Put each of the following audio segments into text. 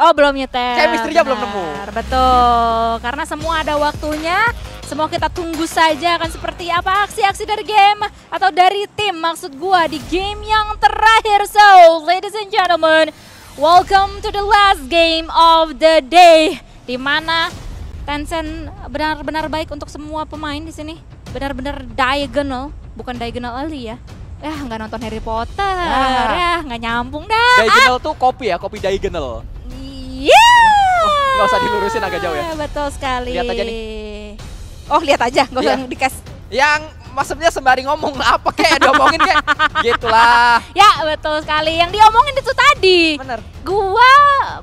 Oh belum nyetel. Chemistry-nya belum nemu. Betul, karena semua ada waktunya. Semua kita tunggu saja akan seperti apa aksi-aksi dari game atau dari tim maksud gua di game yang terakhir. So, ladies and gentlemen, welcome to the last game of the day. Di mana Tencent benar-benar baik untuk semua pemain di sini. Benar-benar diagonal, bukan diagonal ali ya. Eh nggak nonton Harry Potter. Ah. Ya, nggak nyambung dah. Diagonal ah. tuh kopi ya, kopi diagonal nggak usah dilurusin agak jauh ya. Ah, betul sekali. Lihat aja nih. Oh lihat aja, nggak usah yeah. dikas. Yang maksudnya sembari ngomong apa kayak diomongin kayak gitulah. Ya betul sekali. Yang diomongin itu tadi. Bener. Gua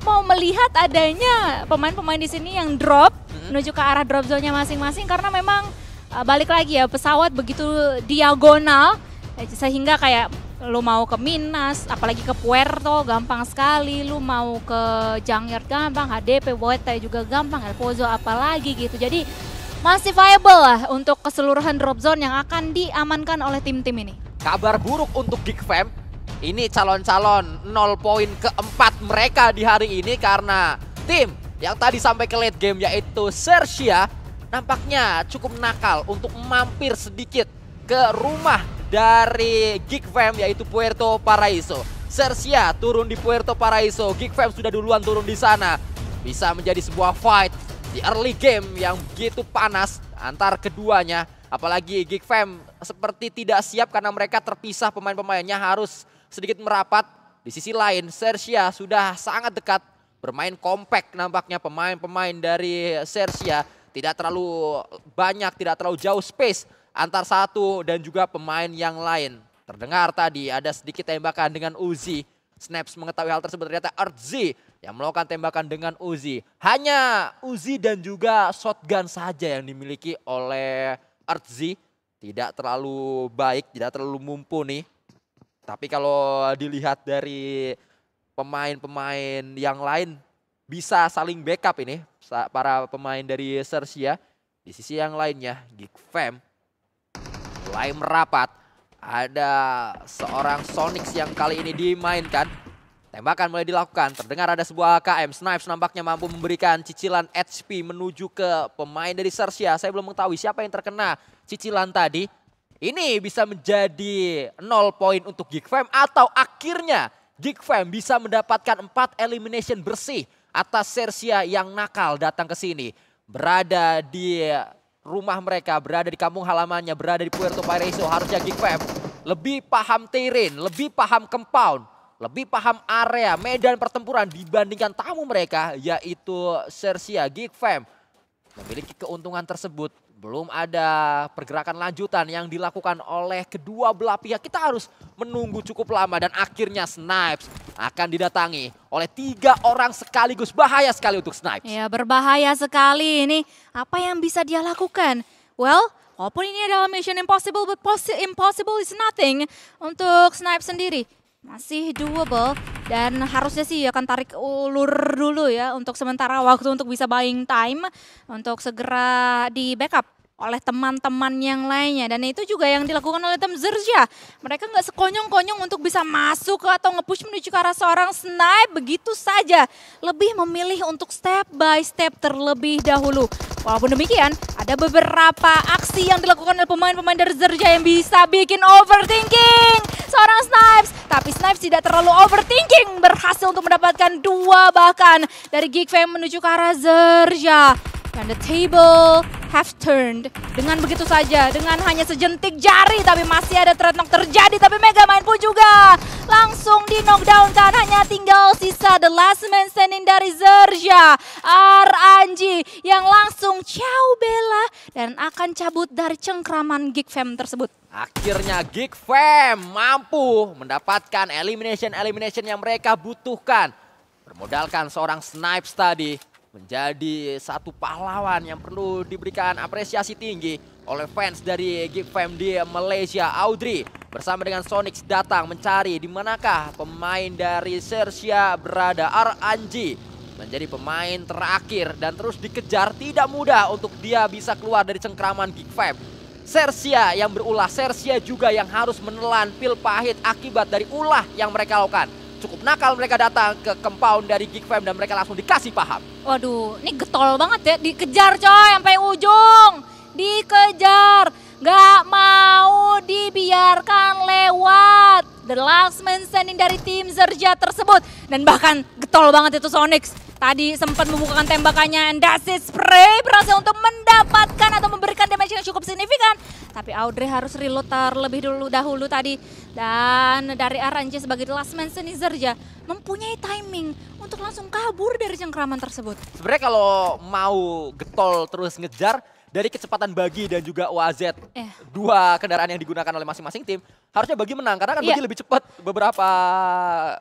mau melihat adanya pemain-pemain di sini yang drop hmm. menuju ke arah drop zone-nya masing-masing karena memang ah, balik lagi ya pesawat begitu diagonal eh, sehingga kayak lu mau ke Minas, apalagi ke Puerto gampang sekali, lu mau ke Jangir gampang, HDP, Boete juga gampang, El Pozo apalagi gitu. Jadi masih viable lah untuk keseluruhan drop zone yang akan diamankan oleh tim-tim ini. Kabar buruk untuk Geek Fam, ini calon-calon 0 poin keempat mereka di hari ini karena tim yang tadi sampai ke late game yaitu Sersia nampaknya cukup nakal untuk mampir sedikit ke rumah dari Geek Fam yaitu Puerto Paraiso. Sersia turun di Puerto Paraiso. Geek Fam sudah duluan turun di sana. Bisa menjadi sebuah fight di early game yang begitu panas antar keduanya. Apalagi Geek Fam seperti tidak siap karena mereka terpisah pemain-pemainnya harus sedikit merapat. Di sisi lain, Sersia sudah sangat dekat bermain kompak nampaknya pemain-pemain dari Sersia tidak terlalu banyak, tidak terlalu jauh space antar satu dan juga pemain yang lain. Terdengar tadi ada sedikit tembakan dengan Uzi. Snaps mengetahui hal tersebut ternyata Artzi yang melakukan tembakan dengan Uzi. Hanya Uzi dan juga shotgun saja yang dimiliki oleh Artzi. Tidak terlalu baik, tidak terlalu mumpuni. Tapi kalau dilihat dari pemain-pemain yang lain bisa saling backup ini para pemain dari Sersia di sisi yang lainnya Geek Fam mulai merapat. Ada seorang Sonic yang kali ini dimainkan. Tembakan mulai dilakukan. Terdengar ada sebuah AKM. Snipes nampaknya mampu memberikan cicilan HP menuju ke pemain dari Sersia. Saya belum mengetahui siapa yang terkena cicilan tadi. Ini bisa menjadi 0 poin untuk Geekfam atau akhirnya Geekfam bisa mendapatkan 4 elimination bersih atas Sersia yang nakal datang ke sini. Berada di rumah mereka, berada di kampung halamannya, berada di Puerto Paraiso. Harusnya Geek Fam lebih paham terrain, lebih paham compound, lebih paham area medan pertempuran dibandingkan tamu mereka yaitu Sersia Geek Fam. Memiliki keuntungan tersebut belum ada pergerakan lanjutan yang dilakukan oleh kedua belah pihak. Kita harus menunggu cukup lama dan akhirnya Snipes akan didatangi oleh tiga orang sekaligus. Bahaya sekali untuk Snipes. Ya berbahaya sekali ini. Apa yang bisa dia lakukan? Well, walaupun ini adalah Mission Impossible, but impossible is nothing untuk Snipes sendiri. Masih doable dan harusnya sih akan tarik ulur dulu ya untuk sementara waktu untuk bisa buying time untuk segera di backup oleh teman-teman yang lainnya dan itu juga yang dilakukan oleh tim Zerja. Mereka nggak sekonyong-konyong untuk bisa masuk atau ngepush menuju ke arah seorang snipe begitu saja. Lebih memilih untuk step by step terlebih dahulu. Walaupun demikian, ada beberapa aksi yang dilakukan oleh pemain-pemain dari zirja yang bisa bikin overthinking seorang Snipes. Tapi Snipes tidak terlalu overthinking, berhasil untuk mendapatkan dua bahkan dari Geek Fam menuju ke arah zirja dan the table have turned dengan begitu saja, dengan hanya sejentik jari tapi masih ada threat knock terjadi tapi Mega main pun juga langsung di knockdown kan hanya tinggal sisa the last man standing dari Zerja RNG yang langsung ciao Bella dan akan cabut dari cengkraman Geek Fam tersebut. Akhirnya Geek Fam mampu mendapatkan elimination-elimination yang mereka butuhkan. Bermodalkan seorang Snipes tadi menjadi satu pahlawan yang perlu diberikan apresiasi tinggi oleh fans dari Geek Fam di Malaysia. Audrey bersama dengan Sonics datang mencari di manakah pemain dari Sersia berada. RNG menjadi pemain terakhir dan terus dikejar tidak mudah untuk dia bisa keluar dari cengkraman Geek Fam. Sersia yang berulah, Sersia juga yang harus menelan pil pahit akibat dari ulah yang mereka lakukan cukup nakal mereka datang ke compound dari Geek Fam dan mereka langsung dikasih paham. Waduh, ini getol banget ya, dikejar coy sampai ujung dikejar, nggak mau dibiarkan lewat. The last man standing dari tim Zerja tersebut. Dan bahkan getol banget itu Sonic. Tadi sempat membukakan tembakannya. And that's it. Spray berhasil untuk mendapatkan atau memberikan damage yang cukup signifikan. Tapi Audrey harus reload terlebih dulu dahulu tadi. Dan dari RNG sebagai last man standing Zerja mempunyai timing untuk langsung kabur dari cengkraman tersebut. Sebenarnya kalau mau getol terus ngejar, dari kecepatan Bagi dan juga OAZ, eh. dua kendaraan yang digunakan oleh masing-masing tim, harusnya Bagi menang karena kan yeah. Bagi lebih cepat beberapa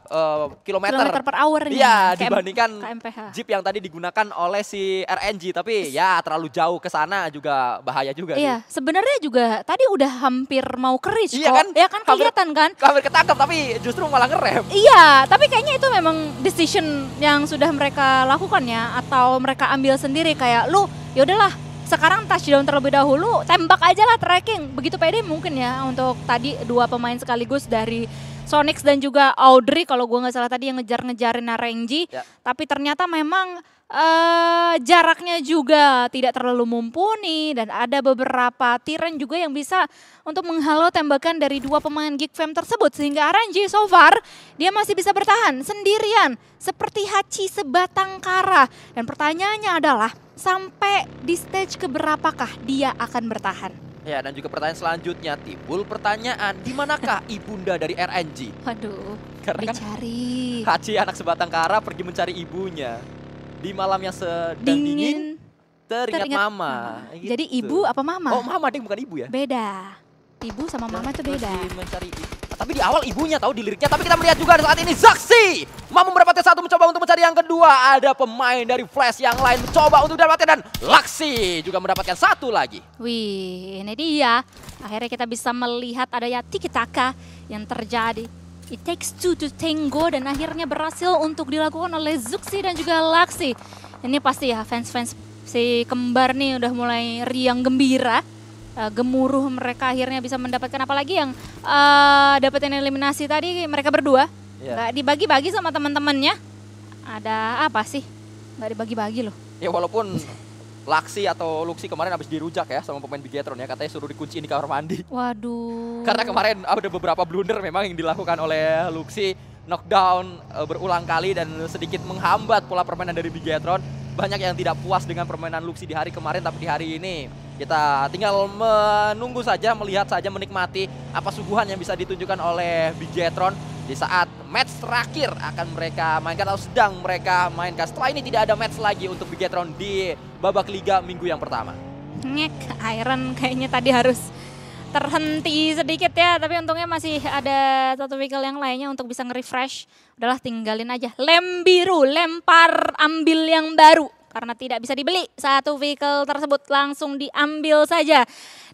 uh, kilometer, kilometer per hour Iya, ya, dibandingkan KMPH. Jeep yang tadi digunakan oleh si RNG, tapi ya terlalu jauh ke sana juga bahaya juga Iya, sebenarnya juga tadi udah hampir mau keris iya kok. Kan? Ya kan kelihatan kan? Hampir ketangkep tapi justru malah ngerem. Iya, tapi kayaknya itu memang decision yang sudah mereka lakukan ya atau mereka ambil sendiri kayak lu ya udahlah sekarang touchdown terlebih dahulu, tembak aja lah tracking. Begitu pede mungkin ya untuk tadi dua pemain sekaligus dari Sonics dan juga Audrey kalau gue nggak salah tadi yang ngejar-ngejarin Narengji. Ya. Tapi ternyata memang uh, jaraknya juga tidak terlalu mumpuni dan ada beberapa tiran juga yang bisa untuk menghalau tembakan dari dua pemain Geek Fam tersebut sehingga RNG so far dia masih bisa bertahan sendirian seperti Hachi sebatang kara dan pertanyaannya adalah sampai di stage keberapakah dia akan bertahan? Ya, dan juga pertanyaan selanjutnya timbul pertanyaan, di manakah ibunda dari RNG? Waduh, Karena kan dicari. Kan Haji anak sebatang kara pergi mencari ibunya di malam yang sedang dingin, dingin teringat, teringat mama. mama. Gitu. Jadi ibu apa mama? Oh mama, ding bukan ibu ya? Beda. Ibu sama mama itu beda. Mencari tapi di awal ibunya tahu di liriknya. Tapi kita melihat juga saat ini Zaksi mampu mendapatkan satu mencoba untuk mencari yang kedua. Ada pemain dari Flash yang lain mencoba untuk mendapatkan dan Laksi juga mendapatkan satu lagi. Wih, ini dia. Akhirnya kita bisa melihat adanya tiki taka yang terjadi. It Takes Two to Tango dan akhirnya berhasil untuk dilakukan oleh Zuxi dan juga Laxi. Ini pasti ya fans-fans si kembar nih udah mulai riang gembira. Eh, gemuruh mereka akhirnya bisa mendapatkan apalagi yang uh, dapetin eliminasi tadi mereka berdua yeah. Gak dibagi-bagi sama teman-temannya ada apa sih nggak dibagi-bagi loh ya walaupun Laksi atau Luxi kemarin habis dirujak ya sama pemain Bigetron ya. Katanya suruh dikunci di kamar mandi. Waduh. Karena kemarin ada ah, beberapa blunder memang yang dilakukan oleh Luxi. Knockdown eh, berulang kali dan sedikit menghambat pola permainan dari Bigetron. Banyak yang tidak puas dengan permainan Luxi di hari kemarin tapi di hari ini kita tinggal menunggu saja, melihat saja, menikmati apa suguhan yang bisa ditunjukkan oleh Bigetron di saat match terakhir akan mereka mainkan atau sedang mereka mainkan. Setelah ini tidak ada match lagi untuk Bigetron di babak liga minggu yang pertama. Ngek, Iron kayaknya tadi harus terhenti sedikit ya, tapi untungnya masih ada satu vehicle yang lainnya untuk bisa nge-refresh. Udahlah tinggalin aja. Lem biru, lempar ambil yang baru karena tidak bisa dibeli. Satu vehicle tersebut langsung diambil saja.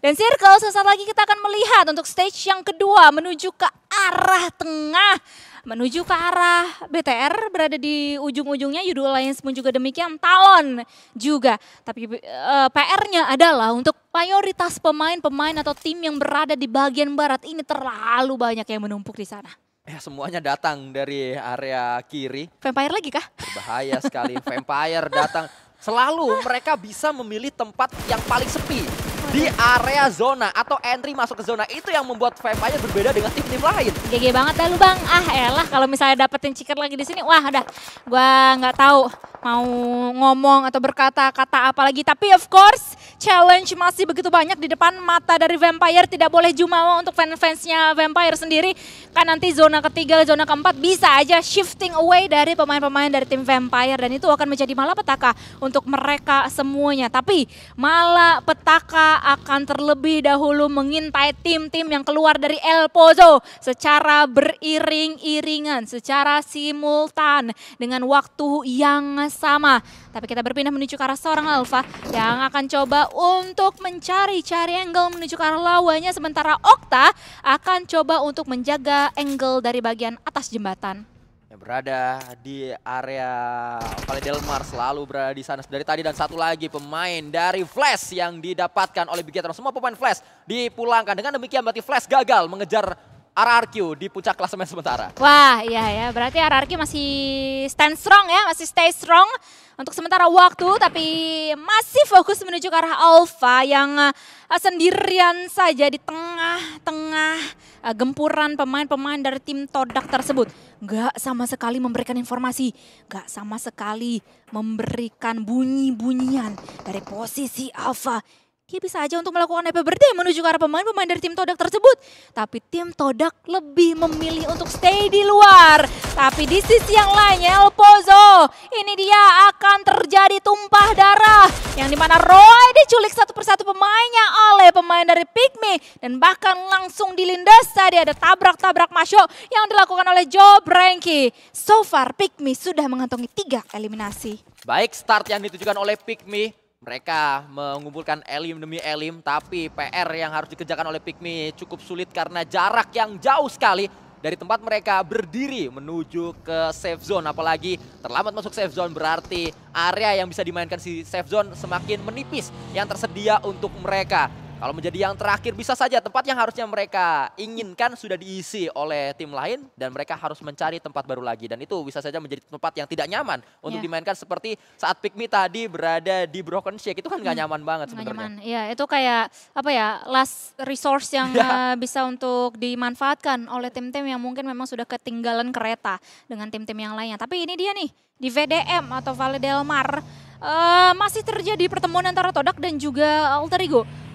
Dan circle sesaat lagi kita akan melihat untuk stage yang kedua menuju ke arah tengah menuju ke arah BTR berada di ujung-ujungnya Yudo Alliance pun juga demikian Talon juga tapi e, eh, PR-nya adalah untuk mayoritas pemain-pemain atau tim yang berada di bagian barat ini terlalu banyak yang menumpuk di sana Ya, semuanya datang dari area kiri. Vampire lagi kah? Bahaya sekali. Vampire datang. Selalu mereka bisa memilih tempat yang paling sepi di area zona atau entry masuk ke zona itu yang membuat Vampire berbeda dengan tim-tim lain. GG banget dah lu bang. Ah elah kalau misalnya dapetin chicken lagi di sini wah dah gua nggak tahu mau ngomong atau berkata-kata apa lagi. Tapi of course challenge masih begitu banyak di depan mata dari Vampire. Tidak boleh jumawa untuk fans-fansnya Vampire sendiri. Kan nanti zona ketiga, zona keempat bisa aja shifting away dari pemain-pemain dari tim Vampire. Dan itu akan menjadi malapetaka untuk mereka semuanya. Tapi malapetaka akan terlebih dahulu mengintai tim-tim yang keluar dari El Pozo secara beriring-iringan, secara simultan dengan waktu yang sama. Tapi kita berpindah menuju ke arah seorang Alfa yang akan coba untuk mencari-cari angle menuju ke arah lawannya sementara Okta akan coba untuk menjaga angle dari bagian atas jembatan yang berada di area Vale Delmar selalu berada di sana dari tadi dan satu lagi pemain dari Flash yang didapatkan oleh Bigetron. Semua pemain Flash dipulangkan. Dengan demikian berarti Flash gagal mengejar RRQ di puncak klasemen sementara. Wah, iya ya. Berarti RRQ masih stand strong ya, masih stay strong untuk sementara waktu tapi masih fokus menuju ke arah Alpha yang eh, sendirian saja di tengah-tengah eh, gempuran pemain-pemain dari tim Todak tersebut. Gak sama sekali memberikan informasi, gak sama sekali memberikan bunyi-bunyian dari posisi Alpha. Dia bisa aja untuk melakukan happy birthday menuju ke arah pemain-pemain dari tim Todak tersebut. Tapi tim Todak lebih memilih untuk stay di luar. Tapi di sisi yang lainnya El Pozo. Ini dia akan terjadi tumpah darah. Yang dimana Roy diculik satu persatu pemainnya oleh pemain dari Pikmi. Dan bahkan langsung dilindas tadi ada tabrak-tabrak masuk yang dilakukan oleh Joe Branky. So far Pikmi sudah mengantongi tiga eliminasi. Baik start yang ditujukan oleh Pikmi mereka mengumpulkan elim demi elim, tapi PR yang harus dikerjakan oleh Pikmi cukup sulit karena jarak yang jauh sekali dari tempat mereka berdiri menuju ke safe zone. Apalagi terlambat masuk safe zone berarti area yang bisa dimainkan si safe zone semakin menipis yang tersedia untuk mereka. Kalau menjadi yang terakhir bisa saja tempat yang harusnya mereka inginkan sudah diisi oleh tim lain dan mereka harus mencari tempat baru lagi dan itu bisa saja menjadi tempat yang tidak nyaman untuk yeah. dimainkan seperti saat Pikmi tadi berada di Broken Shake itu kan nggak hmm. nyaman banget sebenarnya. Nyaman. Iya, itu kayak apa ya last resource yang yeah. Iya. bisa untuk dimanfaatkan oleh tim-tim yang mungkin memang sudah ketinggalan kereta dengan tim-tim yang lainnya. Tapi ini dia nih di VDM atau Vale Delmar uh, eh, masih terjadi pertemuan antara Todak dan juga Alter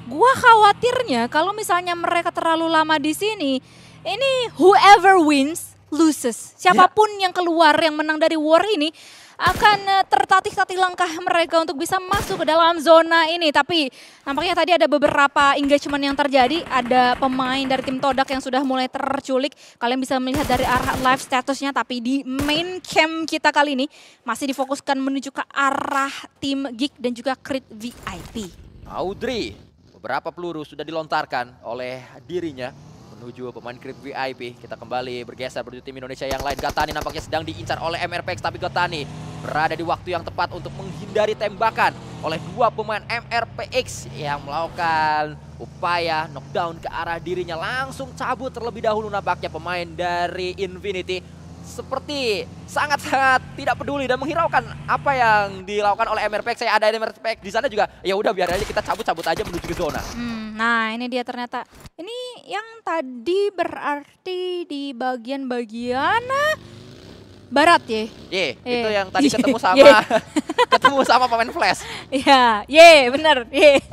Gua khawatirnya kalau misalnya mereka terlalu lama di sini, ini whoever wins loses. Siapapun yeah. yang keluar yang menang dari war ini akan eh, tertatih-tatih langkah mereka untuk bisa masuk ke dalam zona ini. Tapi nampaknya tadi ada beberapa engagement yang terjadi. Ada pemain dari tim Todak yang sudah mulai terculik. Kalian bisa melihat dari arah live statusnya. Tapi di main camp kita kali ini masih difokuskan menuju ke arah tim Geek dan juga Crit VIP. Audrey Beberapa peluru sudah dilontarkan oleh dirinya menuju pemain Krip VIP. Kita kembali bergeser menuju tim Indonesia yang lain. Gatani nampaknya sedang diincar oleh MRPX tapi Gatani berada di waktu yang tepat untuk menghindari tembakan oleh dua pemain MRPX yang melakukan upaya knockdown ke arah dirinya langsung cabut terlebih dahulu nampaknya pemain dari Infinity seperti sangat-sangat tidak peduli dan menghiraukan apa yang dilakukan oleh MRPX. Saya ada MRPX di sana juga. Ya udah biar aja kita cabut-cabut aja menuju ke zona. Hmm, nah, ini dia ternyata. Ini yang tadi berarti di bagian-bagian eh, barat ya. Ye, ye, itu yang tadi ketemu sama ketemu sama pemain Flash. Iya, ye, benar. Ye.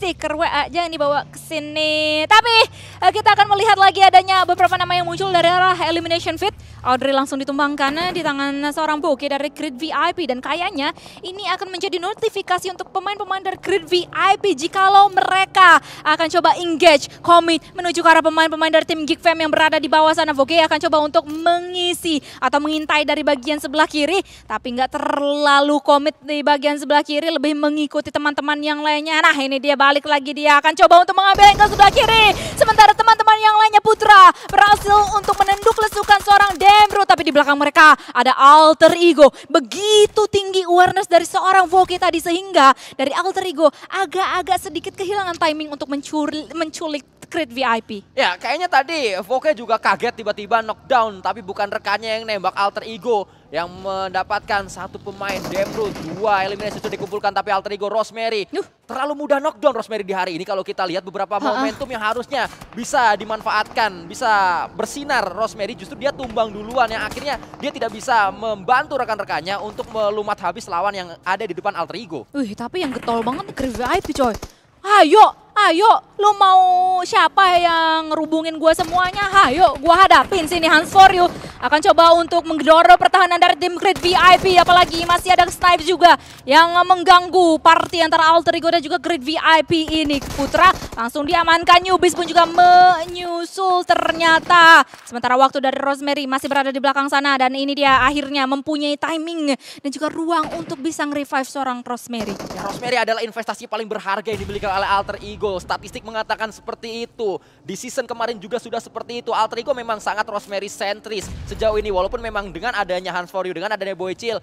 Stiker WA aja yang dibawa ke sini. Tapi Eh, kita akan melihat lagi adanya beberapa nama yang muncul dari arah Elimination Fit. Audrey langsung ditumbangkan eh, di tangan seorang Boke dari grid VIP dan kayaknya ini akan menjadi notifikasi untuk pemain-pemain dari grid VIP jikalau mereka akan coba engage, commit menuju ke arah pemain-pemain dari tim Geek Fam yang berada di bawah sana. Boke akan coba untuk mengisi atau mengintai dari bagian sebelah kiri tapi nggak terlalu komit di bagian sebelah kiri lebih mengikuti teman-teman yang lainnya. Nah ini dia balik lagi dia akan coba untuk mengambil angle sebelah kiri sementara teman-teman yang lainnya Putra berhasil untuk menenduk lesukan seorang Dev Iya, band tapi di belakang mereka ada alter ego. Begitu tinggi awareness dari seorang Voki tadi sehingga dari alter ego agak-agak sedikit kehilangan timing untuk mencuri, menculik crit VIP. Ya, kayaknya tadi voki juga kaget tiba-tiba knockdown, tapi bukan rekannya yang nembak alter ego yang mendapatkan satu pemain Demru dua eliminasi sudah dikumpulkan tapi alter ego Rosemary. Yuh. Terlalu mudah knockdown Rosemary di hari ini kalau kita lihat beberapa ha -ha. momentum yang harusnya bisa dimanfaatkan, bisa bersinar Rosemary justru dia tumbang duluan yang akhirnya dia tidak bisa membantu rekan-rekannya untuk melumat habis lawan yang ada di depan alter ego. Wih, tapi yang getol banget nih Kerry coy. Ayo, ayo, lo mau siapa yang ngerubungin gue semuanya? Ayo, gue hadapin sini Hans for you akan coba untuk menggedoro pertahanan dari tim Great VIP. Apalagi masih ada Snipe juga yang mengganggu party antara Alter Ego dan juga Great VIP ini. Putra Langsung diamankan, Yubis pun juga menyusul ternyata. Sementara waktu dari Rosemary masih berada di belakang sana dan ini dia akhirnya mempunyai timing dan juga ruang untuk bisa nge-revive seorang Rosemary. Ya, Rosemary adalah investasi paling berharga yang dimiliki oleh Alter Ego. Statistik mengatakan seperti itu. Di season kemarin juga sudah seperti itu. Alter Ego memang sangat Rosemary sentris sejauh ini walaupun memang dengan adanya Hans For You, dengan adanya Boy Chill,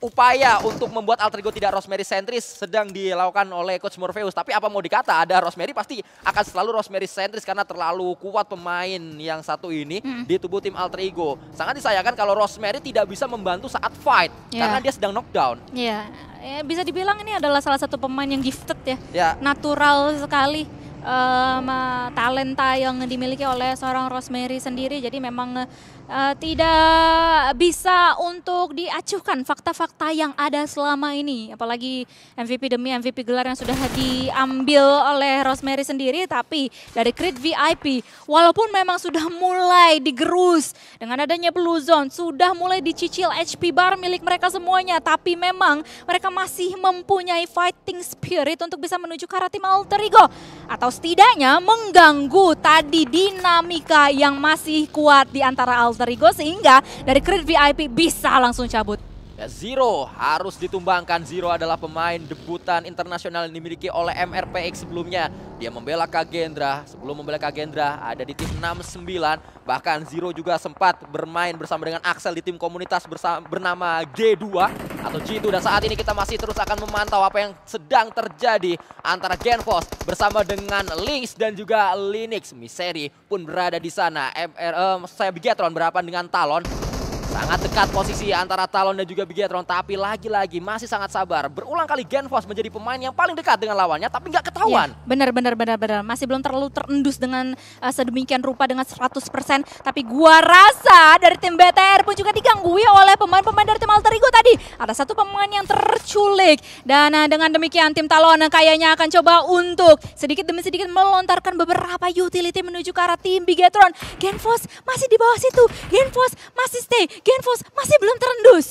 upaya untuk membuat alter ego tidak Rosemary sentris sedang dilakukan oleh coach Morpheus. Tapi apa mau dikata ada Rosemary pasti akan selalu Rosemary sentris karena terlalu kuat pemain yang satu ini hmm. di tubuh tim alter ego. Sangat disayangkan kalau Rosemary tidak bisa membantu saat fight yeah. karena dia sedang knockdown. Iya. Yeah. bisa dibilang ini adalah salah satu pemain yang gifted ya. Yeah. Natural sekali um, talenta yang dimiliki oleh seorang Rosemary sendiri. Jadi memang eh, uh, tidak bisa untuk diacuhkan fakta-fakta yang ada selama ini. Apalagi MVP demi MVP gelar yang sudah diambil oleh Rosemary sendiri, tapi dari Creed VIP, walaupun memang sudah mulai digerus dengan adanya Blue Zone, sudah mulai dicicil HP bar milik mereka semuanya, tapi memang mereka masih mempunyai fighting spirit untuk bisa menuju ke arah tim Alter Atau setidaknya mengganggu tadi dinamika yang masih kuat di antara Alter alter ego sehingga dari kredit VIP bisa langsung cabut. Ya, Zero harus ditumbangkan. Zero adalah pemain debutan internasional yang dimiliki oleh MRPX sebelumnya. Dia membela Kagendra. Sebelum membela Kagendra ada di tim 69. Bahkan Zero juga sempat bermain bersama dengan Axel di tim komunitas bersama, bernama G2 atau G2. Dan saat ini kita masih terus akan memantau apa yang sedang terjadi antara Genfos bersama dengan Lynx dan juga Linux. Misery pun berada di sana. MR, eh, saya Bigetron berhadapan dengan Talon. Sangat dekat posisi antara Talon dan juga Bigetron, tapi lagi-lagi masih sangat sabar. Berulang kali Genfos menjadi pemain yang paling dekat dengan lawannya, tapi nggak ketahuan. Iya, benar, benar, benar, benar. Masih belum terlalu terendus dengan uh, sedemikian rupa dengan 100%. Tapi gua rasa dari tim BTR pun juga diganggu oleh pemain-pemain dari tim Alter Ego tadi. Ada satu pemain yang terculik. Dan uh, dengan demikian tim Talon kayaknya akan coba untuk sedikit demi sedikit melontarkan beberapa utility menuju ke arah tim Bigetron. Genfos masih di bawah situ. Genfos masih stay. Genfos masih belum terendus.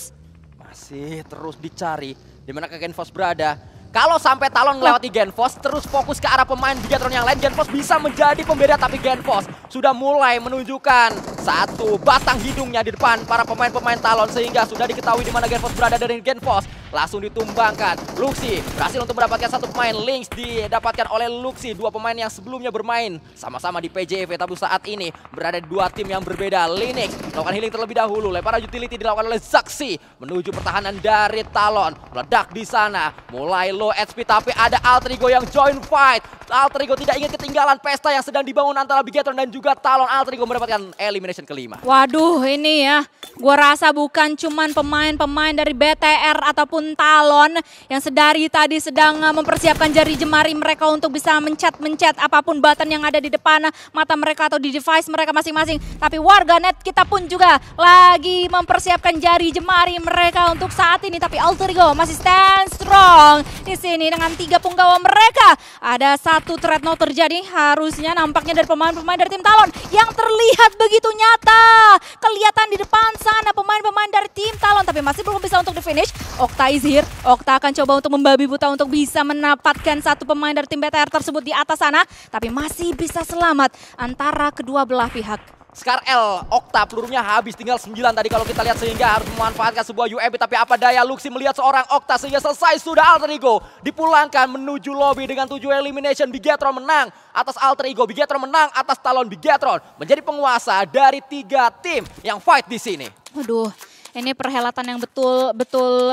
Masih terus dicari di mana Genfos berada. Kalau sampai Talon melewati Genfos, terus fokus ke arah pemain Bigatron yang lain, Genfos bisa menjadi pembeda tapi Genfos sudah mulai menunjukkan satu batang hidungnya di depan para pemain-pemain Talon sehingga sudah diketahui di mana Genfos berada dari Genfos langsung ditumbangkan. Luxi berhasil untuk mendapatkan satu pemain. Links didapatkan oleh Luxi. Dua pemain yang sebelumnya bermain sama-sama di PJV. Tapi saat ini berada di dua tim yang berbeda. Linux melakukan healing terlebih dahulu. Lemparan utility dilakukan oleh Zaxi. Menuju pertahanan dari Talon. Meledak di sana. Mulai low HP tapi ada Altrigo yang join fight. Altrigo tidak ingin ketinggalan pesta yang sedang dibangun antara Bigetron dan juga Talon. Altrigo mendapatkan elimination kelima. Waduh ini ya. Gue rasa bukan cuman pemain-pemain dari BTR ataupun Talon yang sedari tadi sedang uh, mempersiapkan jari jemari mereka untuk bisa mencet-mencet apapun button yang ada di depan mata mereka atau di device mereka masing-masing. Tapi warganet kita pun juga lagi mempersiapkan jari jemari mereka untuk saat ini. Tapi Alter Ego masih stand strong di sini dengan tiga punggawa mereka. Ada satu threat no terjadi harusnya nampaknya dari pemain-pemain dari tim Talon yang terlihat begitu nyata. Kelihatan di depan sana pemain-pemain dari tim Talon tapi masih belum bisa untuk di finish. Okta Aizir, Okta akan coba untuk membabi buta untuk bisa menapatkan satu pemain dari tim BTR tersebut di atas sana. Tapi masih bisa selamat antara kedua belah pihak. Scar L, Okta pelurunya habis tinggal 9 tadi kalau kita lihat sehingga harus memanfaatkan sebuah UMP e tapi apa daya Luxi melihat seorang Okta sehingga selesai sudah Alter Ego dipulangkan menuju lobby dengan tujuh elimination Bigetron menang atas Alter Ego Bigetron menang atas Talon Bigetron menjadi penguasa dari tiga tim yang fight di sini. Waduh, ini perhelatan yang betul betul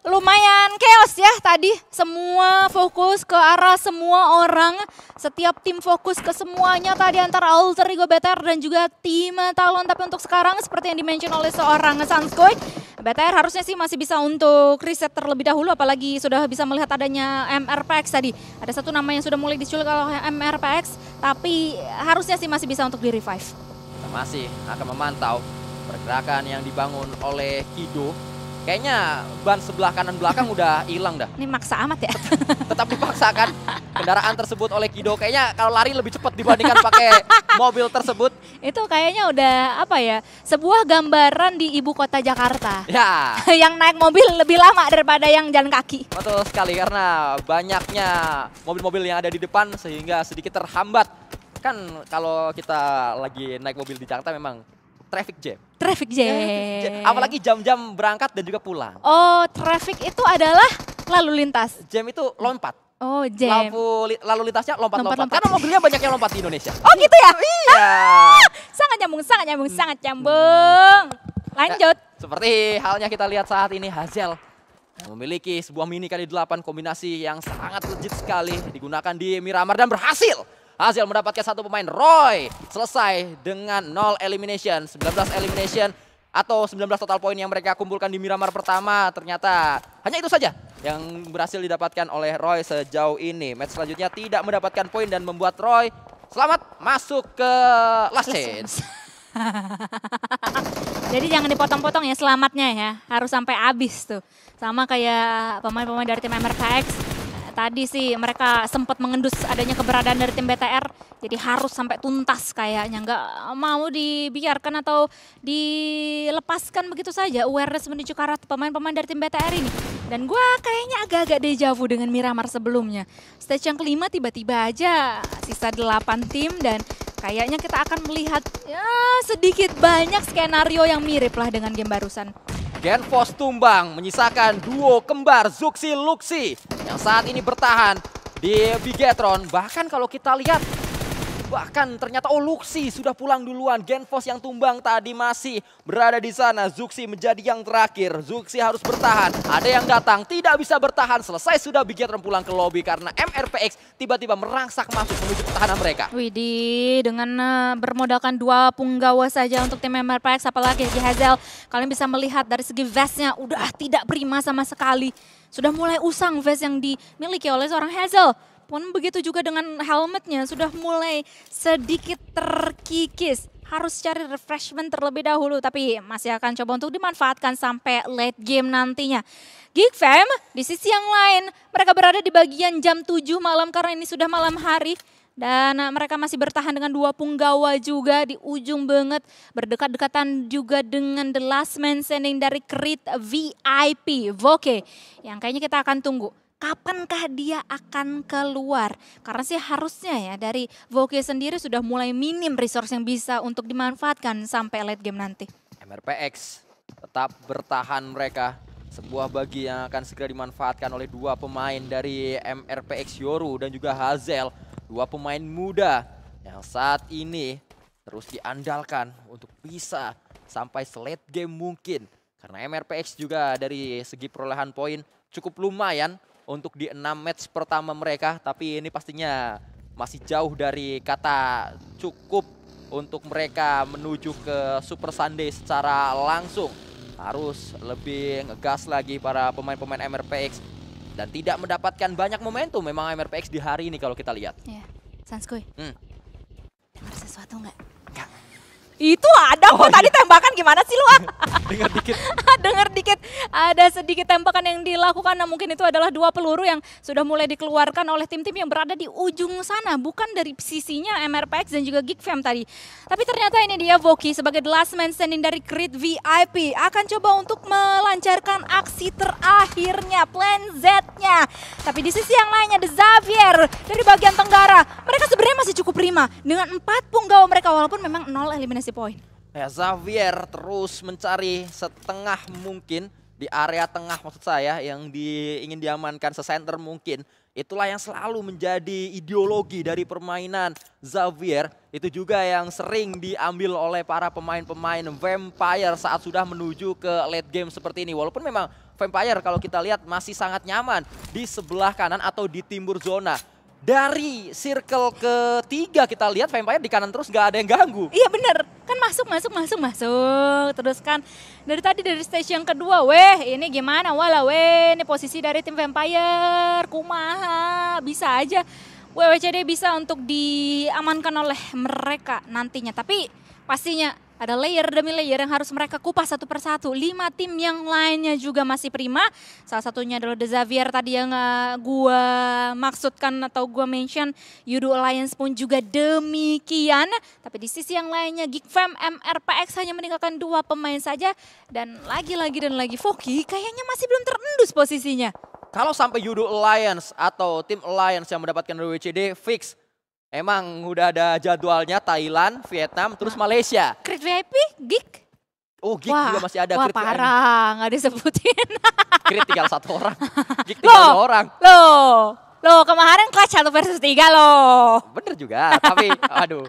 lumayan chaos ya tadi. Semua fokus ke arah semua orang. Setiap tim fokus ke semuanya tadi antara Alter Ego BTR dan juga tim Talon. Tapi untuk sekarang seperti yang dimention oleh seorang Sunscoit, BTR harusnya sih masih bisa untuk riset terlebih dahulu apalagi sudah bisa melihat adanya MRPX tadi. Ada satu nama yang sudah mulai diculik kalau MRPX tapi harusnya sih masih bisa untuk di revive. Masih akan memantau Pergerakan yang dibangun oleh Kido. Kayaknya ban sebelah kanan belakang udah hilang dah. Ini maksa amat ya. Tetap dipaksakan kendaraan tersebut oleh Kido. Kayaknya kalau lari lebih cepat dibandingkan pakai mobil tersebut. Itu kayaknya udah apa ya, sebuah gambaran di ibu kota Jakarta. Ya. yang naik mobil lebih lama daripada yang jalan kaki. Betul sekali karena banyaknya mobil-mobil yang ada di depan sehingga sedikit terhambat. Kan kalau kita lagi naik mobil di Jakarta memang traffic jam. Traffic jam. Traffic jam. Apalagi jam-jam berangkat dan juga pulang. Oh, traffic itu adalah lalu lintas. Jam itu lompat. Oh, jam. Lampu li, lalu lintasnya lompat-lompat. Karena mobilnya banyak yang lompat di Indonesia. Oh, gitu ya? Iya. Ah, sangat nyambung, sangat nyambung, hmm. sangat nyambung. Lanjut. Nah, seperti halnya kita lihat saat ini Hazel memiliki sebuah mini kali 8 kombinasi yang sangat legit sekali digunakan di Miramar dan berhasil hasil mendapatkan satu pemain. Roy selesai dengan 0 elimination. 19 elimination atau 19 total poin yang mereka kumpulkan di Miramar pertama ternyata hanya itu saja yang berhasil didapatkan oleh Roy sejauh ini. Match selanjutnya tidak mendapatkan poin dan membuat Roy selamat masuk ke last chance. Jadi jangan dipotong-potong ya selamatnya ya, harus sampai habis tuh. Sama kayak pemain-pemain dari tim MRKX tadi sih mereka sempat mengendus adanya keberadaan dari tim BTR. Jadi harus sampai tuntas kayaknya. Nggak mau dibiarkan atau dilepaskan begitu saja awareness menuju ke arah pemain-pemain dari tim BTR ini. Dan gue kayaknya agak-agak dejavu dengan Miramar sebelumnya. Stage yang kelima tiba-tiba aja sisa delapan tim dan kayaknya kita akan melihat ya, sedikit banyak skenario yang mirip lah dengan game barusan. Genfos tumbang menyisakan duo kembar Zuxi Luxi yang saat ini bertahan di Bigetron. Bahkan kalau kita lihat Bahkan ternyata oh Luxi sudah pulang duluan. Genfos yang tumbang tadi masih berada di sana. Zuxi menjadi yang terakhir. Zuxi harus bertahan. Ada yang datang tidak bisa bertahan. Selesai sudah Bigetron pulang ke lobby karena MRPX tiba-tiba merangsak masuk menuju pertahanan mereka. Widih dengan eh, bermodalkan dua punggawa saja untuk tim MRPX apalagi Hazel. Kalian bisa melihat dari segi vestnya udah tidak prima sama sekali. Sudah mulai usang vest yang dimiliki oleh seorang Hazel pun begitu juga dengan helmetnya sudah mulai sedikit terkikis harus cari refreshment terlebih dahulu tapi masih akan coba untuk dimanfaatkan sampai late game nantinya. Geek Fam di sisi yang lain mereka berada di bagian jam 7 malam karena ini sudah malam hari dan mereka masih bertahan dengan dua punggawa juga di ujung banget berdekat-dekatan juga dengan the last man standing dari Creed VIP Voke yang kayaknya kita akan tunggu kapankah dia akan keluar? Karena sih harusnya ya dari Voke sendiri sudah mulai minim resource yang bisa untuk dimanfaatkan sampai late game nanti. MRPX tetap bertahan mereka. Sebuah bagi yang akan segera dimanfaatkan oleh dua pemain dari MRPX Yoru dan juga Hazel. Dua pemain muda yang saat ini terus diandalkan untuk bisa sampai selet game mungkin. Karena MRPX juga dari segi perolehan poin cukup lumayan untuk di enam match pertama mereka. Tapi ini pastinya masih jauh dari kata cukup untuk mereka menuju ke Super Sunday secara langsung. Harus lebih ngegas lagi para pemain-pemain MRPX dan tidak mendapatkan banyak momentum memang MRPX di hari ini kalau kita lihat. Iya, Sanskui. Hmm. Dengar sesuatu nggak? Nggak. Itu ada oh, kok iya. tadi tembakan gimana sih lu? Dengar dikit. Dengar dikit. Ada sedikit tembakan yang dilakukan. Nah, mungkin itu adalah dua peluru yang sudah mulai dikeluarkan oleh tim-tim yang berada di ujung sana, bukan dari sisinya MRPX dan juga Geek Fam tadi. Tapi ternyata ini dia Voki sebagai the last man standing dari Creed VIP akan coba untuk melancarkan aksi terakhirnya, plan Z-nya. Tapi di sisi yang lainnya The Xavier dari bagian Tenggara, mereka sebenarnya masih cukup prima dengan empat punggawa mereka walaupun memang nol eliminasi si poin. Ya, Xavier terus mencari setengah mungkin di area tengah maksud saya yang di, ingin diamankan sesenter mungkin. Itulah yang selalu menjadi ideologi dari permainan Xavier. Itu juga yang sering diambil oleh para pemain-pemain Vampire saat sudah menuju ke late game seperti ini. Walaupun memang Vampire kalau kita lihat masih sangat nyaman di sebelah kanan atau di timur zona dari circle ketiga kita lihat vampire di kanan terus nggak ada yang ganggu. Iya bener, kan masuk masuk masuk masuk terus kan dari tadi dari stage yang kedua, weh ini gimana wala weh ini posisi dari tim vampire kumaha bisa aja WWCD bisa untuk diamankan oleh mereka nantinya tapi pastinya ada layer demi layer yang harus mereka kupas satu persatu. Lima tim yang lainnya juga masih prima. Salah satunya adalah The Xavier tadi yang eh, gue maksudkan atau gue mention. Yudo Alliance pun juga demikian. Tapi di sisi yang lainnya Geek Geekfam MRPX hanya meninggalkan dua pemain saja. Dan lagi-lagi dan lagi Foki kayaknya masih belum terendus posisinya. Kalau sampai Yudo Alliance atau tim Alliance yang mendapatkan WCD fix Emang udah ada jadwalnya Thailand, Vietnam, terus Malaysia. Crit VIP, gig. Oh, gig wah, juga masih ada. Wah, parah, nggak disebutin. Crit tinggal satu orang, gig tinggal dua orang. Loh, loh kemarin kelas satu versus tiga loh. Bener juga, tapi aduh.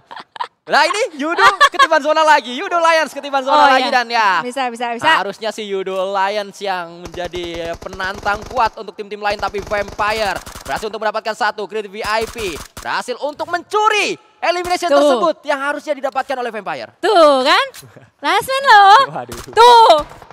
Nah ini Yudo ketiban zona lagi, Yudo Lions ketiban zona oh, lagi iya. dan ya. Bisa, bisa, bisa. Harusnya si Yudo Lions yang menjadi penantang kuat untuk tim-tim lain tapi Vampire berhasil untuk mendapatkan satu Grid VIP. Berhasil untuk mencuri elimination Tuh. tersebut yang harusnya didapatkan oleh Vampire. Tuh kan, last man loh. Tuh,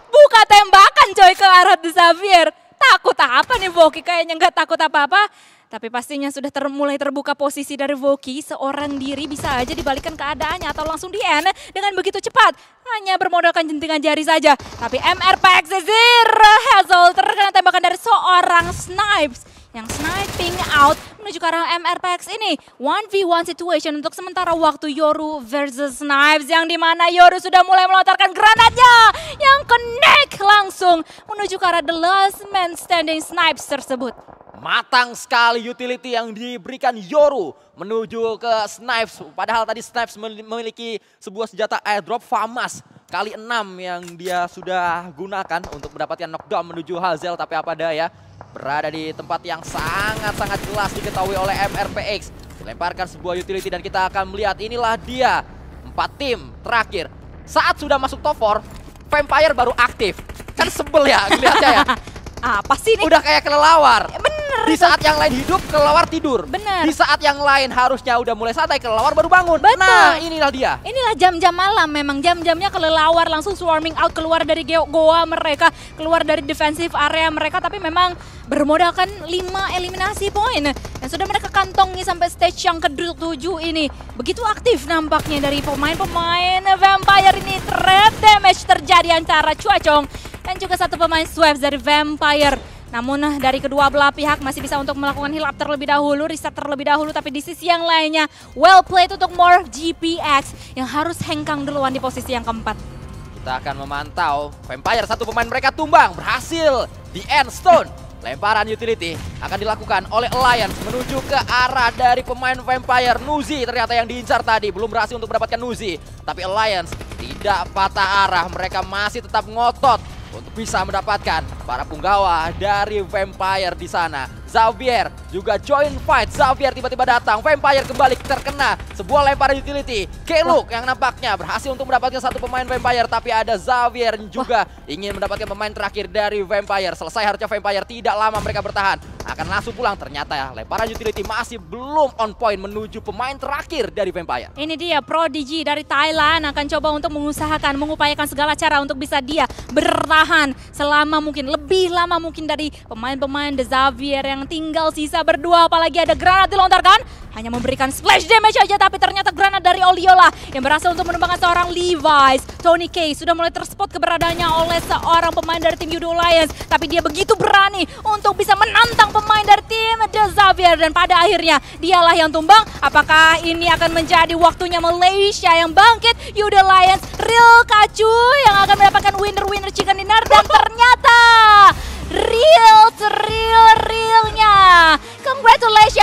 buka tembakan coy ke arah The Xavier. Takut apa nih Boki kayaknya nggak takut apa-apa. Tapi pastinya sudah ter mulai terbuka posisi dari Voki. Seorang diri bisa aja dibalikan keadaannya atau langsung di end dengan begitu cepat. Hanya bermodalkan jentingan jari saja. Tapi MRPX Zir Hazel terkena tembakan dari seorang Snipes. Yang sniping out menuju ke arah MRPX ini. 1v1 situation untuk sementara waktu Yoru versus Snipes. Yang dimana Yoru sudah mulai melontarkan granatnya. Yang connect langsung menuju ke arah The Last Man Standing Snipes tersebut matang sekali utility yang diberikan Yoru menuju ke Snipes. Padahal tadi Snipes memiliki sebuah senjata airdrop Famas kali enam yang dia sudah gunakan untuk mendapatkan knockdown menuju Hazel tapi apa daya berada di tempat yang sangat-sangat jelas diketahui oleh MRPX Melemparkan sebuah utility dan kita akan melihat inilah dia empat tim terakhir saat sudah masuk top 4 vampire baru aktif kan sebel ya kelihatannya ya apa sih ini udah kayak kelelawar Bener. Di saat yang lain hidup, kelelawar tidur. Bener. Di saat yang lain harusnya udah mulai santai, kelelawar baru bangun. Betul. Nah, inilah dia. Inilah jam-jam malam memang. Jam-jamnya kelelawar langsung swarming out keluar dari goa mereka. Keluar dari defensive area mereka. Tapi memang bermodalkan 5 eliminasi poin. Yang sudah mereka kantongi sampai stage yang ke-7 ini. Begitu aktif nampaknya dari pemain-pemain Vampire ini. Trap damage terjadi antara Cuacong dan juga satu pemain Swabs dari Vampire. Namun eh, dari kedua belah pihak masih bisa untuk melakukan heal up terlebih dahulu, riset terlebih dahulu. Tapi di sisi yang lainnya, well played untuk more GPX yang harus hengkang duluan di posisi yang keempat. Kita akan memantau Vampire, satu pemain mereka tumbang, berhasil di end stone. Lemparan utility akan dilakukan oleh Alliance menuju ke arah dari pemain Vampire Nuzi ternyata yang diincar tadi belum berhasil untuk mendapatkan Nuzi tapi Alliance tidak patah arah mereka masih tetap ngotot untuk bisa mendapatkan para punggawa dari Vampire di sana. Xavier juga join fight. Xavier tiba-tiba datang. Vampire kembali terkena sebuah lemparan utility. Keluk yang nampaknya berhasil untuk mendapatkan satu pemain Vampire. Tapi ada Xavier juga ingin mendapatkan pemain terakhir dari Vampire. Selesai harusnya Vampire. Tidak lama mereka bertahan. Akan langsung pulang. Ternyata ya lemparan utility masih belum on point menuju pemain terakhir dari Vampire. Ini dia Prodigy dari Thailand akan coba untuk mengusahakan, mengupayakan segala cara untuk bisa dia bertahan selama mungkin. Lebih lama mungkin dari pemain-pemain The Xavier yang Tinggal sisa berdua, apalagi ada granat dilontarkan. Hanya memberikan splash damage aja, tapi ternyata granat dari Oliola yang berhasil untuk menumbangkan seorang Levi's. Tony K sudah mulai terspot keberadaannya oleh seorang pemain dari tim Yudo Lions. Tapi dia begitu berani untuk bisa menantang pemain dari tim The Xavier. Dan pada akhirnya dialah yang tumbang. Apakah ini akan menjadi waktunya Malaysia yang bangkit? Yudo Lions, Real Kacu yang akan mendapatkan winner-winner chicken dinner. Dan ternyata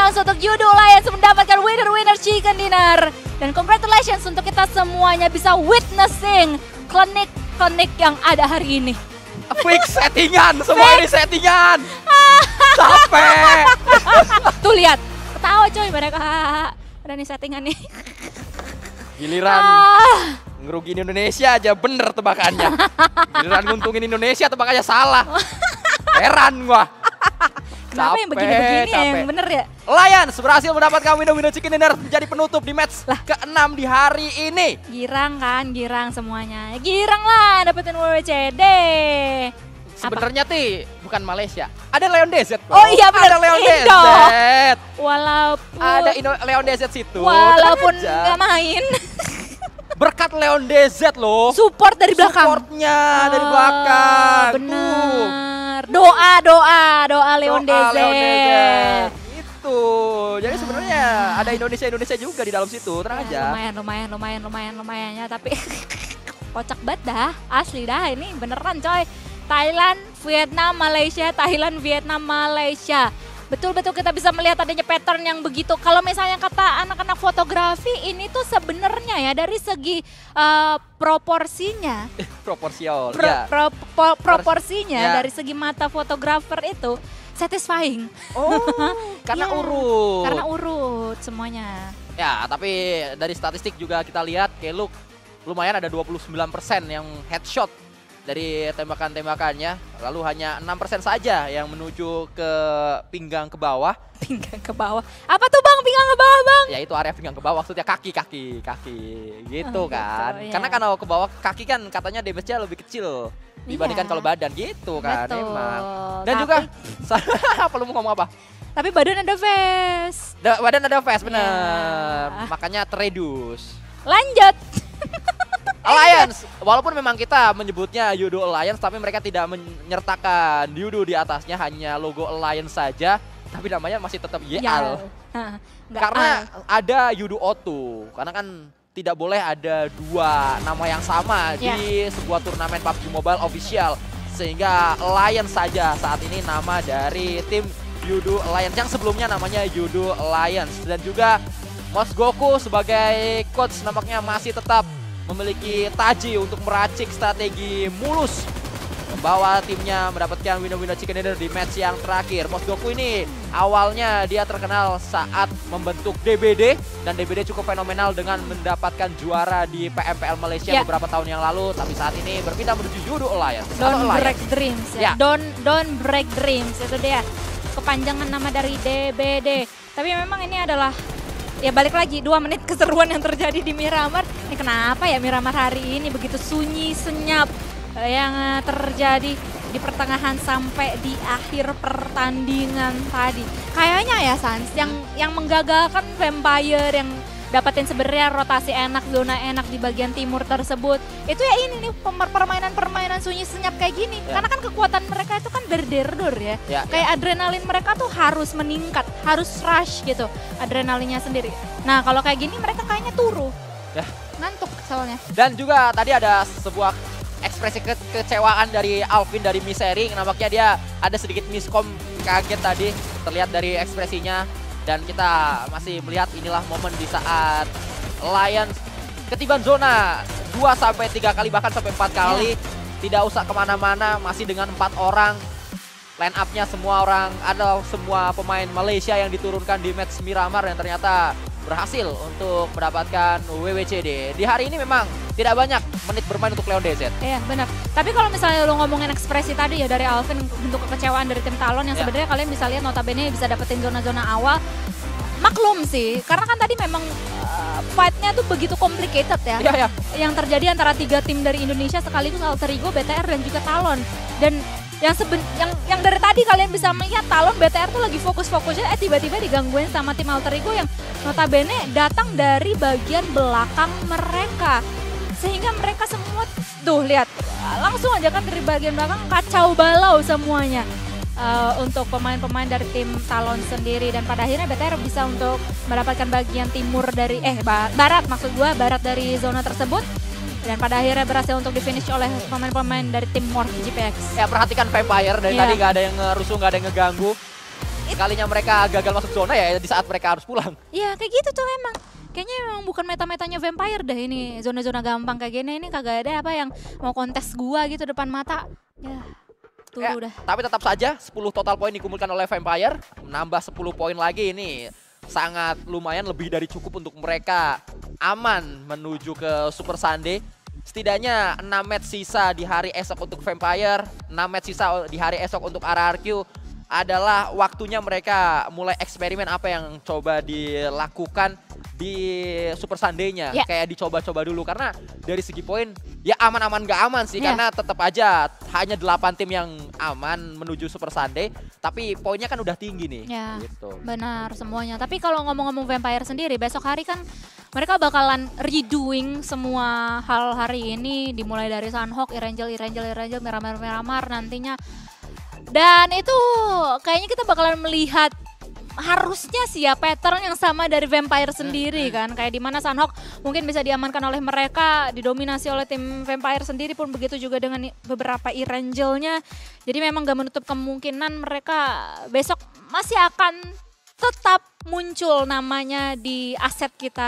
chance untuk Yudo Lions mendapatkan winner-winner chicken dinner. Dan congratulations untuk kita semuanya bisa witnessing klinik-klinik yang ada hari ini. Fix settingan, semua ini settingan. Capek. Tuh lihat, ketawa coy mereka. Ada nih settingan nih. Giliran. Ah ngerugiin Indonesia aja bener tebakannya. Giliran nguntungin Indonesia tebakannya salah. Heran gua. Kenapa capek, ya, yang begini-begini yang bener ya? Lions berhasil mendapatkan window-window chicken dinner menjadi penutup di match lah. ke-6 di hari ini. Girang kan, girang semuanya. Ya, girang lah dapetin WWCD. Sebenarnya ti bukan Malaysia. Ada Leon DZ. Oh, oh iya benar ada Leon iya DZ. Walaupun ada Indo Leon DZ situ. Walaupun nggak main. berkat Leon DZ loh. Support dari belakang. Supportnya oh, dari ah, belakang. Benar benar. Doa, doa, doa Leon Doa Itu. Jadi sebenarnya ada Indonesia Indonesia juga di dalam situ. Tenang ya, aja. Lumayan, lumayan, lumayan, lumayan, lumayan ya. Tapi kocak banget dah. Asli dah ini beneran coy. Thailand, Vietnam, Malaysia, Thailand, Vietnam, Malaysia. Betul-betul kita bisa melihat adanya pattern yang begitu. Kalau misalnya kata anak-anak fotografi ini tuh sebenarnya ya dari segi uh, proporsinya. Eh, Proporsional. Pro, ya. pro, pro, proporsinya ya. dari segi mata fotografer itu satisfying. Oh, karena ya, urut. Karena urut semuanya. Ya, tapi dari statistik juga kita lihat kayak look lumayan ada 29% yang headshot dari tembakan-tembakannya. Lalu hanya 6% saja yang menuju ke pinggang ke bawah. Pinggang ke bawah. Apa tuh Bang pinggang ke bawah Bang? Ya itu area pinggang ke bawah maksudnya kaki, kaki, kaki gitu oh, gitu. kan. Gitu, ya. Karena kalau ke bawah kaki kan katanya damage-nya lebih kecil dibandingkan iya. kalau badan gitu kan Betul. emang. Dan Tapi... juga apa lu mau ngomong apa? Tapi badan ada face. Da, badan ada face bener. Yeah. Makanya teredus. Lanjut. Alliance. Walaupun memang kita menyebutnya Yudo Alliance, tapi mereka tidak menyertakan Yudo di atasnya, hanya logo Alliance saja. Tapi namanya masih tetap YL. Ya. Karena al. ada Yudo Oto. Karena kan tidak boleh ada dua nama yang sama ya. di sebuah turnamen PUBG Mobile official. Sehingga Alliance saja saat ini nama dari tim Yudo Alliance yang sebelumnya namanya Yudo Alliance. Dan juga Mas Goku sebagai coach nampaknya masih tetap memiliki taji untuk meracik strategi mulus membawa timnya mendapatkan win-win chicken dinner di match yang terakhir. Bos Goku ini awalnya dia terkenal saat membentuk DBD dan DBD cukup fenomenal dengan mendapatkan juara di PMPL Malaysia yeah. beberapa tahun yang lalu tapi saat ini berpindah menuju Judo Alliance. Don't Alliance. Break Dreams ya. Yeah. Don't Don't Break Dreams itu dia kepanjangan nama dari DBD. Tapi memang ini adalah ya balik lagi dua menit keseruan yang terjadi di Miramar. Ini kenapa ya Miramar hari ini begitu sunyi senyap eh, yang eh, terjadi di pertengahan sampai di akhir pertandingan tadi. Kayaknya ya Sans yang yang menggagalkan Vampire yang dapatin sebenarnya rotasi enak zona enak di bagian timur tersebut itu ya ini nih permainan permainan sunyi senyap kayak gini ya. karena kan kekuatan mereka itu kan berderdur ya. ya, ya kayak ya. adrenalin mereka tuh harus meningkat harus rush gitu adrenalinnya sendiri. Nah kalau kayak gini mereka kayaknya turu. Ya. Ngantuk soalnya. Dan juga tadi ada sebuah ekspresi ke kecewaan dari Alvin dari Misery. Nampaknya dia ada sedikit miskom kaget tadi terlihat dari ekspresinya. Dan kita masih melihat inilah momen di saat Lions ketiban zona 2 sampai 3 kali bahkan sampai 4 kali. Ya. Tidak usah kemana-mana masih dengan empat orang line up-nya semua orang ada semua pemain Malaysia yang diturunkan di match Miramar yang ternyata berhasil untuk mendapatkan WWCD. Di hari ini memang tidak banyak menit bermain untuk Leon DZ. Iya benar. Tapi kalau misalnya lo ngomongin ekspresi tadi ya dari Alvin untuk kekecewaan dari tim Talon yang ya. sebenarnya kalian bisa lihat notabene bisa dapetin zona-zona awal. Maklum sih, karena kan tadi memang uh, fight-nya tuh begitu complicated ya. Iya, ya. Yang terjadi antara tiga tim dari Indonesia sekaligus Alter Ego, BTR, dan juga Talon. Dan yang seben yang yang dari tadi kalian bisa melihat Talon BTR tuh lagi fokus-fokusnya eh tiba-tiba digangguin sama tim alter ego yang notabene datang dari bagian belakang mereka sehingga mereka semua tuh lihat langsung aja kan dari bagian belakang kacau balau semuanya uh, untuk pemain-pemain dari tim Talon sendiri dan pada akhirnya BTR bisa untuk mendapatkan bagian timur dari eh barat maksud gua barat dari zona tersebut dan pada akhirnya berhasil untuk di finish oleh pemain-pemain dari tim Morph GPX. Ya perhatikan Vampire dari yeah. tadi nggak ada yang rusuh, nggak ada yang ngeganggu. Sekalinya mereka gagal masuk zona ya di saat mereka harus pulang. Iya kayak gitu tuh emang. Kayaknya emang bukan meta-metanya Vampire deh ini. Zona-zona gampang kayak gini ini kagak ada apa yang mau kontes gua gitu depan mata. Ya. Tuh ya, udah. Tapi tetap saja 10 total poin dikumpulkan oleh Vampire. Nambah 10 poin lagi ini sangat lumayan lebih dari cukup untuk mereka aman menuju ke Super Sunday. Setidaknya 6 match sisa di hari esok untuk Vampire, 6 match sisa di hari esok untuk RRQ adalah waktunya mereka mulai eksperimen apa yang coba dilakukan di Super Sunday-nya yeah. kayak dicoba-coba dulu karena dari segi poin ya aman-aman gak aman sih yeah. karena tetap aja hanya delapan tim yang aman menuju Super Sunday tapi poinnya kan udah tinggi nih yeah. gitu. Benar semuanya. Tapi kalau ngomong-ngomong Vampire sendiri besok hari kan mereka bakalan redoing semua hal hari ini dimulai dari Sunhawk, Irangel, Irangel, Irangel, Miramar, Miramar nantinya. Dan itu kayaknya kita bakalan melihat harusnya sih ya pattern yang sama dari vampire eh, sendiri hmm. kan kayak di mana Sanhok mungkin bisa diamankan oleh mereka didominasi oleh tim vampire sendiri pun begitu juga dengan beberapa Irangelnya jadi memang gak menutup kemungkinan mereka besok masih akan tetap muncul namanya di aset kita